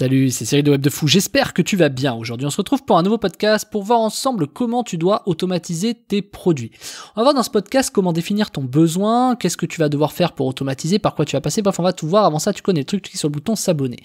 Salut, c'est Cyril de Web de Fou, j'espère que tu vas bien. Aujourd'hui, on se retrouve pour un nouveau podcast pour voir ensemble comment tu dois automatiser tes produits. On va voir dans ce podcast comment définir ton besoin, qu'est-ce que tu vas devoir faire pour automatiser, par quoi tu vas passer, bref, on va tout voir. Avant ça, tu connais le truc, tu cliques sur le bouton s'abonner.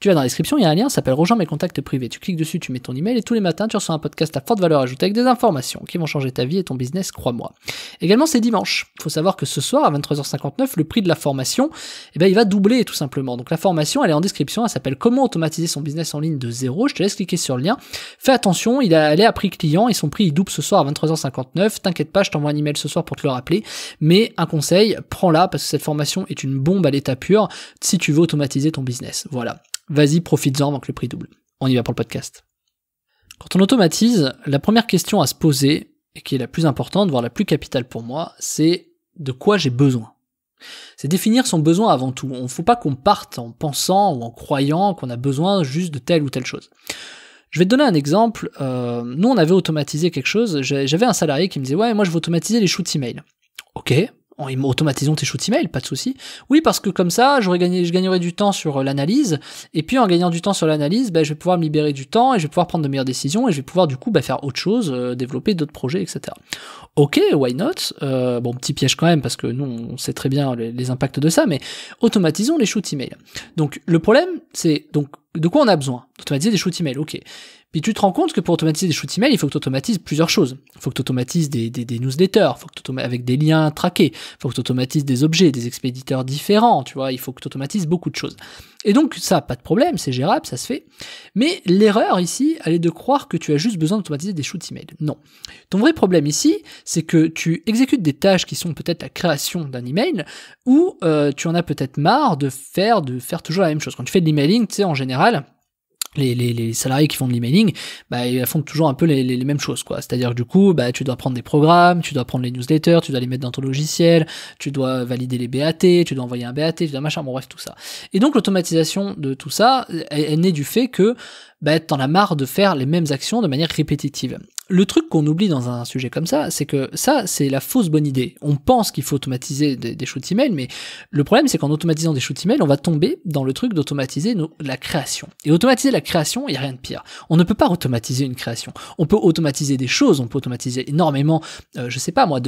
Tu vas dans la description, il y a un lien, ça s'appelle Rejoins mes contacts privés. Tu cliques dessus, tu mets ton email et tous les matins, tu reçois un podcast à forte valeur ajoutée avec des informations qui vont changer ta vie et ton business, crois-moi. Également, c'est dimanche. Faut savoir que ce soir, à 23h59, le prix de la formation, eh ben, il va doubler tout simplement. Donc la formation, elle est en description, elle s'appelle Comment automatiser son business en ligne de zéro. Je te laisse cliquer sur le lien. Fais attention, il a, allé à prix client et son prix il double ce soir à 23h59. T'inquiète pas, je t'envoie un email ce soir pour te le rappeler. Mais un conseil, prends-la parce que cette formation est une bombe à l'état pur si tu veux automatiser ton business. Voilà. Vas-y, profites-en avant le prix double. On y va pour le podcast. Quand on automatise, la première question à se poser, et qui est la plus importante, voire la plus capitale pour moi, c'est de quoi j'ai besoin c'est définir son besoin avant tout. On ne faut pas qu'on parte en pensant ou en croyant qu'on a besoin juste de telle ou telle chose. Je vais te donner un exemple. Euh, nous, on avait automatisé quelque chose. J'avais un salarié qui me disait Ouais, moi, je veux automatiser les shoots email. Ok, en automatisant tes shoots email, pas de souci. Oui, parce que comme ça, j'aurais gagné, je gagnerais du temps sur euh, l'analyse. Et puis, en gagnant du temps sur l'analyse, ben, je vais pouvoir me libérer du temps et je vais pouvoir prendre de meilleures décisions et je vais pouvoir, du coup, ben, faire autre chose, euh, développer d'autres projets, etc. Ok, why not? Euh, bon, petit piège quand même, parce que nous, on sait très bien les, impacts de ça, mais automatisons les shoots email. Donc, le problème, c'est, donc, de quoi on a besoin D'automatiser des shoots email, ok. Et tu te rends compte que pour automatiser des shoots email, il faut que tu automatises plusieurs choses. Il faut que tu automatises des, newsletters, faut que avec des liens traqués, il faut que tu automatises des objets, des expéditeurs différents, tu vois, il faut que tu automatises beaucoup de choses. Et donc ça, pas de problème, c'est gérable, ça se fait. Mais l'erreur ici, elle est de croire que tu as juste besoin d'automatiser des shoots email. Non. Ton vrai problème ici, c'est que tu exécutes des tâches qui sont peut-être la création d'un email, ou euh, tu en as peut-être marre de faire, de faire toujours la même chose. Quand tu fais de l'emailing, tu sais, en général, les, les, les, salariés qui font de l'emailing, bah, ils font toujours un peu les, mêmes choses, quoi. C'est-à-dire du coup, bah, tu dois prendre des programmes, tu dois prendre les newsletters, tu dois les mettre dans ton logiciel, tu dois valider les BAT, tu dois envoyer un BAT, tu dois machin, bon bref, tout ça. Et donc l'automatisation de tout ça, elle, née naît du fait que bah, t'en as marre de faire les mêmes actions de manière répétitive. Le truc qu'on oublie dans un sujet comme ça, c'est que ça, c'est la fausse bonne idée. On pense qu'il faut automatiser des, des shoots email, mais le problème, c'est qu'en automatisant des shoots email, on va tomber dans le truc d'automatiser la création. Et automatiser la création, il n'y a rien de pire. On ne peut pas automatiser une création. On peut automatiser des choses, on peut automatiser énormément, euh, je sais pas moi,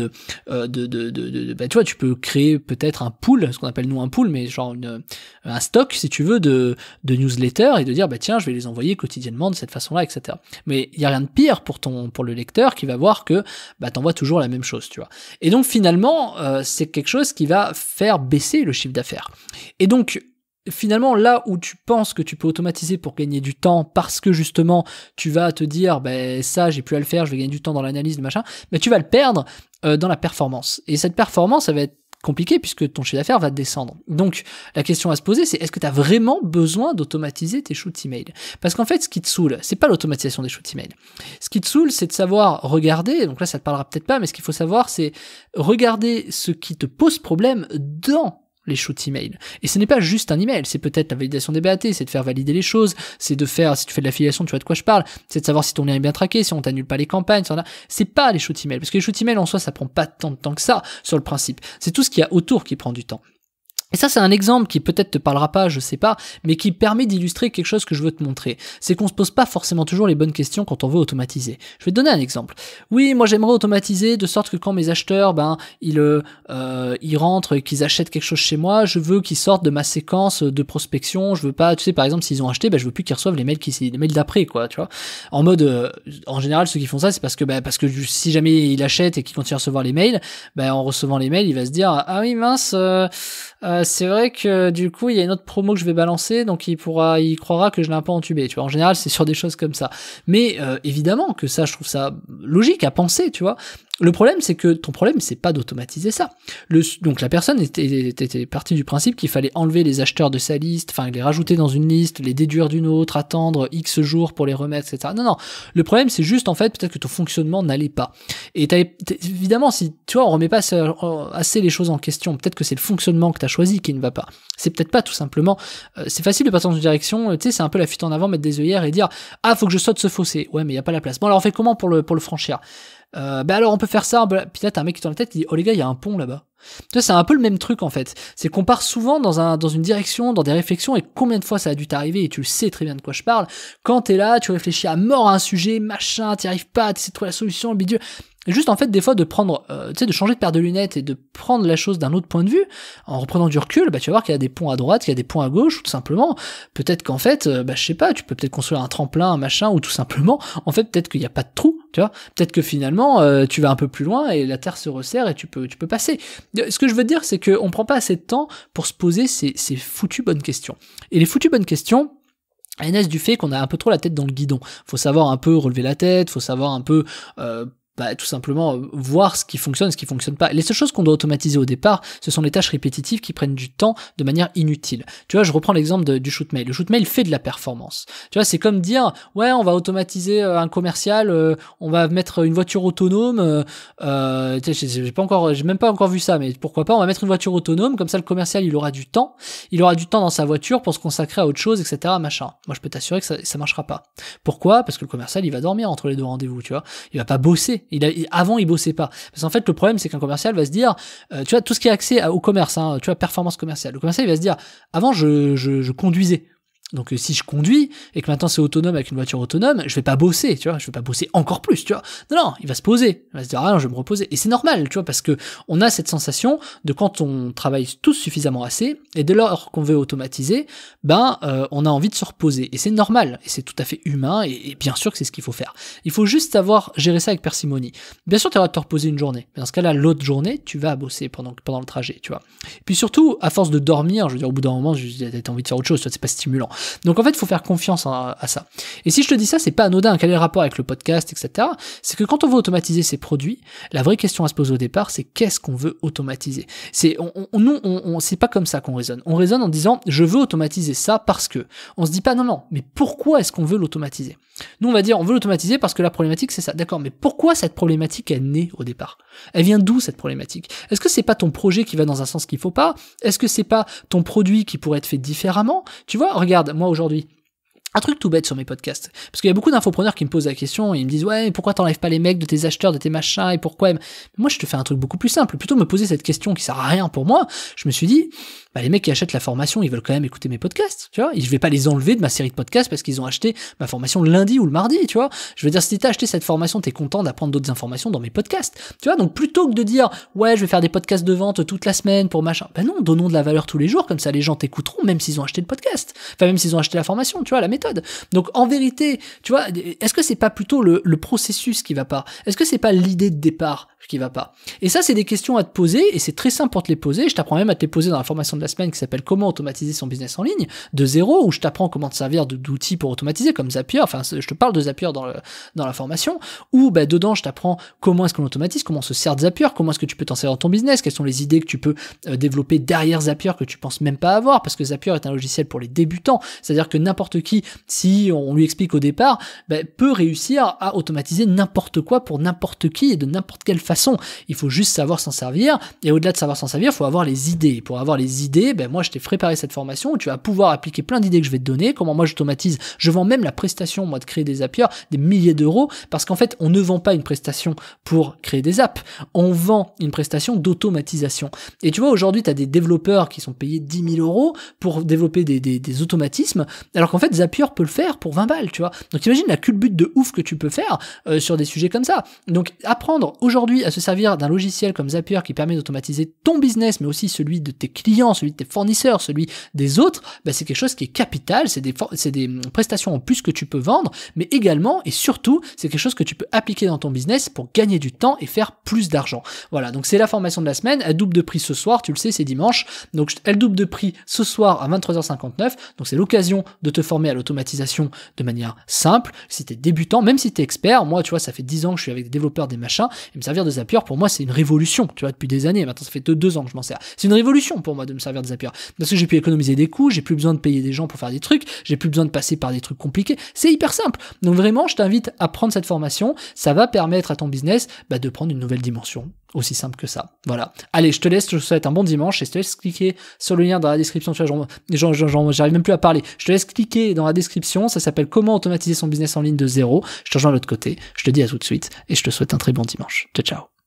euh, de, de, de, bah, tu vois, tu peux créer peut-être un pool, ce qu'on appelle nous un pool, mais genre euh, un stock, si tu veux, de, de newsletters et de dire, bah tiens, je vais les envoyer quotidiennement de cette façon-là, etc. Mais il n'y a rien de pire pour ton pour le lecteur qui va voir que bah, vois toujours la même chose, tu vois. Et donc finalement, euh, c'est quelque chose qui va faire baisser le chiffre d'affaires. Et donc finalement, là où tu penses que tu peux automatiser pour gagner du temps, parce que justement, tu vas te dire, ben ça, j'ai plus à le faire, je vais gagner du temps dans l'analyse, machin, mais bah, tu vas le perdre euh, dans la performance. Et cette performance, ça va être compliqué puisque ton chiffre d'affaires va descendre. Donc la question à se poser c'est est-ce que tu as vraiment besoin d'automatiser tes shoots email Parce qu'en fait ce qui te saoule, c'est pas l'automatisation des shoots email. Ce qui te saoule c'est de savoir regarder, donc là ça te parlera peut-être pas mais ce qu'il faut savoir c'est regarder ce qui te pose problème dans les shoot email. Et ce n'est pas juste un email, c'est peut-être la validation des BAT, c'est de faire valider les choses, c'est de faire, si tu fais de l'affiliation, tu vois de quoi je parle, c'est de savoir si ton lien est bien traqué, si on t'annule pas les campagnes, c'est pas les shoot emails, parce que les shoot emails, en soi, ça prend pas tant de temps que ça, sur le principe. C'est tout ce qu'il y a autour qui prend du temps. Et ça, c'est un exemple qui peut-être te parlera pas, je sais pas, mais qui permet d'illustrer quelque chose que je veux te montrer. C'est qu'on se pose pas forcément toujours les bonnes questions quand on veut automatiser. Je vais te donner un exemple. Oui, moi j'aimerais automatiser de sorte que quand mes acheteurs, ben, ils, euh, euh, ils rentrent et qu'ils achètent quelque chose chez moi, je veux qu'ils sortent de ma séquence de prospection. Je veux pas, tu sais, par exemple, s'ils ont acheté, ben, je veux plus qu'ils reçoivent les mails qui, les mails d'après, quoi, tu vois. En mode, euh, en général, ceux qui font ça, c'est parce que, ben, parce que si jamais il achètent et qu'il continue à recevoir les mails, ben, en recevant les mails, il va se dire, ah oui, mince, euh, c'est vrai que du coup, il y a une autre promo que je vais balancer, donc il pourra, il croira que je l'ai un peu entubé. Tu vois, en général, c'est sur des choses comme ça. Mais euh, évidemment que ça, je trouve ça logique à penser, tu vois. Le problème, c'est que ton problème, c'est pas d'automatiser ça. Le, donc la personne était, partie du principe qu'il fallait enlever les acheteurs de sa liste, enfin les rajouter dans une liste, les déduire d'une autre, attendre X jours pour les remettre, etc. Non, non. Le problème, c'est juste en fait peut-être que ton fonctionnement n'allait pas. Et évidemment, si tu vois, on remet pas assez les choses en question. Peut-être que c'est le fonctionnement que tu as choisi qui ne va pas. C'est peut-être pas tout simplement. Euh, c'est facile de passer dans une direction. Euh, tu sais, c'est un peu la fuite en avant, mettre des œillères et dire ah faut que je saute ce fossé. Ouais, mais il y a pas la place. Bon alors on fait comment pour le pour le franchir euh, bah alors on peut faire ça, bah, puis là t'as un mec qui tourne la tête, il dit oh les gars il y a un pont là-bas. Tu c'est un peu le même truc en fait. C'est qu'on part souvent dans, un, dans une direction, dans des réflexions, et combien de fois ça a dû t'arriver, et tu le sais très bien de quoi je parle, quand t'es là, tu réfléchis à mort à un sujet, machin, t'y arrives pas, t'essaies de trouver la solution, le juste en fait des fois de prendre, euh, tu sais, de changer de paire de lunettes et de prendre la chose d'un autre point de vue, en reprenant du recul, bah tu vas voir qu'il y a des ponts à droite, qu'il y a des ponts à gauche, tout simplement, peut-être qu'en fait, euh, bah je sais pas, tu peux peut-être construire un tremplin, un machin, ou tout simplement, en fait peut-être qu'il n'y a pas de trou, Peut-être que finalement, euh, tu vas un peu plus loin et la Terre se resserre et tu peux, tu peux passer. Euh, ce que je veux dire, c'est qu'on prend pas assez de temps pour se poser ces, ces foutues bonnes questions. Et les foutues bonnes questions, elles naissent du fait qu'on a un peu trop la tête dans le guidon. Faut savoir un peu relever la tête, faut savoir un peu euh, bah, tout simplement euh, voir ce qui fonctionne, ce qui fonctionne pas. Les seules choses qu'on doit automatiser au départ, ce sont les tâches répétitives qui prennent du temps de manière inutile. Tu vois, je reprends l'exemple du mail Le mail fait de la performance. Tu vois, c'est comme dire ouais, on va automatiser euh, un commercial, euh, on va mettre une voiture autonome. Euh, j'ai pas encore, j'ai même pas encore vu ça, mais pourquoi pas On va mettre une voiture autonome, comme ça le commercial il aura du temps, il aura du temps dans sa voiture pour se consacrer à autre chose, etc. Machin. Moi, je peux t'assurer que ça, ça marchera pas. Pourquoi Parce que le commercial il va dormir entre les deux rendez-vous, tu vois. Il va pas bosser il avant, il bossait pas. Parce qu'en fait, le problème, c'est qu'un commercial va se dire, euh, tu vois, tout ce qui est accès au commerce, hein, tu vois, performance commerciale. Le commercial, il va se dire, avant, je conduisais. Donc euh, si je conduis et que maintenant c'est autonome avec une voiture autonome, je vais pas bosser, tu vois, je vais pas bosser encore plus, tu vois. Non, non, il va se poser, il va se dire ah non, je vais me reposer. Et c'est normal, tu vois, parce que on a cette sensation de quand on travaille tous suffisamment assez et dès lors qu'on veut automatiser, ben euh, on a envie de se reposer et c'est normal et c'est tout à fait humain et, bien sûr que c'est ce qu'il faut faire. Il faut juste avoir géré ça avec parcimonie. Bien sûr, tu vas te reposer une journée, mais dans ce cas-là, l'autre journée, tu vas bosser pendant pendant le trajet, tu vois. puis surtout, à force de dormir, je veux dire au bout d'un moment, tu as envie de faire autre chose, tu vois, c'est pas stimulant. Donc en fait, il faut faire confiance à, ça. Et si je te dis ça, c'est pas anodin. Quel est le rapport avec le podcast, etc. C'est que quand on veut automatiser ses produits, la vraie question à se poser au départ, c'est qu'est-ce qu'on veut automatiser. C'est on, c'est pas comme ça qu'on raisonne. On raisonne en disant je veux automatiser ça parce que. On se dit pas non non, mais pourquoi est-ce qu'on veut l'automatiser Nous on va dire on veut l'automatiser parce que la problématique c'est ça. D'accord, mais pourquoi cette problématique est née au départ Elle vient d'où cette problématique Est-ce que c'est pas ton projet qui va dans un sens qu'il faut pas Est-ce que c'est pas ton produit qui pourrait être fait différemment Tu vois, regarde moi aujourd'hui, un truc tout bête sur mes podcasts. Parce qu'il y a beaucoup d'infopreneurs qui me posent la question et ils me disent Ouais, pourquoi t'enlèves pas les mecs de tes acheteurs, de tes machins et pourquoi Moi, je te fais un truc beaucoup plus simple. Plutôt me poser cette question qui sert à rien pour moi, je me suis dit bah, Les mecs qui achètent la formation, ils veulent quand même écouter mes podcasts. Tu vois, et je vais pas les enlever de ma série de podcasts parce qu'ils ont acheté ma formation le lundi ou le mardi. Tu vois, je veux dire, si t'as acheté cette formation, t'es content d'apprendre d'autres informations dans mes podcasts. Tu vois, donc plutôt que de dire Ouais, je vais faire des podcasts de vente toute la semaine pour machin, ben non, donnons de la valeur tous les jours, comme ça les gens t'écouteront même s'ils ont acheté le podcast. Enfin, même s'ils ont acheté la formation, tu vois, la méthode. Donc en vérité, tu vois, est-ce que c'est pas plutôt le, le processus qui va pas Est-ce que c'est pas l'idée de départ ce qui va pas Et ça, c'est des questions à te poser, et c'est très simple pour te les poser. Je t'apprends même à te les poser dans la formation de la semaine qui s'appelle Comment automatiser son business en ligne de zéro, où je t'apprends comment te servir d'outils pour automatiser, comme Zapier. Enfin, je te parle de Zapier dans, le, dans la formation, où bah, dedans, je t'apprends comment est-ce qu'on automatise, comment se sert de Zapier, comment est-ce que tu peux t'en servir dans ton business, quelles sont les idées que tu peux euh, développer derrière Zapier que tu penses même pas avoir, parce que Zapier est un logiciel pour les débutants. C'est-à-dire que n'importe qui, si on lui explique au départ, bah, peut réussir à automatiser n'importe quoi pour n'importe qui et de n'importe quelle façon il faut juste savoir s'en servir. Et au-delà de savoir s'en servir, il faut avoir les idées. Pour avoir les idées, ben moi, je t'ai préparé cette formation où tu vas pouvoir appliquer plein d'idées que je vais te donner. Comment moi, j'automatise. Je vends même la prestation, moi, de créer des appeurs, des milliers d'euros. Parce qu'en fait, on ne vend pas une prestation pour créer des apps. On vend une prestation d'automatisation. Et tu vois, aujourd'hui, tu as des développeurs qui sont payés 10 000 euros pour développer des, automatismes. Alors qu'en fait, Zapier peut le faire pour 20 balles, tu vois. Donc, imagine la culbute de ouf que tu peux faire euh, sur des sujets comme ça. Donc, apprendre aujourd'hui à se servir d'un logiciel comme Zapier qui permet d'automatiser ton business, mais aussi celui de tes clients, celui de tes fournisseurs, celui des autres, bah, c'est quelque chose qui est capital, c'est des, c'est des hum, prestations en plus que tu peux vendre, mais également et surtout, c'est quelque chose que tu peux appliquer dans ton business pour gagner du temps et faire plus d'argent. Voilà, donc c'est la formation de la semaine, elle double de prix ce soir, tu le sais, c'est dimanche, donc elle double de prix ce soir à 23h59, donc c'est l'occasion de te former à l'automatisation de manière simple, si tu es débutant, même si tu es expert, moi tu vois, ça fait 10 ans que je suis avec des développeurs des machins, et me servir de Zapier, pour moi, c'est une révolution, tu vois, depuis des années. Maintenant, ça fait deux ans que je m'en sers. C'est une révolution pour moi de me servir de Zapier. Parce que j'ai pu économiser des coûts, j'ai plus besoin de payer des gens pour faire des trucs, j'ai plus besoin de passer par des trucs compliqués. C'est hyper simple. Donc vraiment, je t'invite à prendre cette formation. Ça va permettre à ton business bah, de prendre une nouvelle dimension aussi simple que ça. Voilà. Allez, je te laisse, je te souhaite un bon dimanche et je te laisse cliquer sur le lien dans la description. Tu vois, j'arrive même plus à parler. Je te laisse cliquer dans la description. Ça s'appelle Comment automatiser son business en ligne de zéro. Je te rejoins de l'autre côté. Je te dis à tout de suite et je te souhaite un très bon dimanche. Ciao, ciao.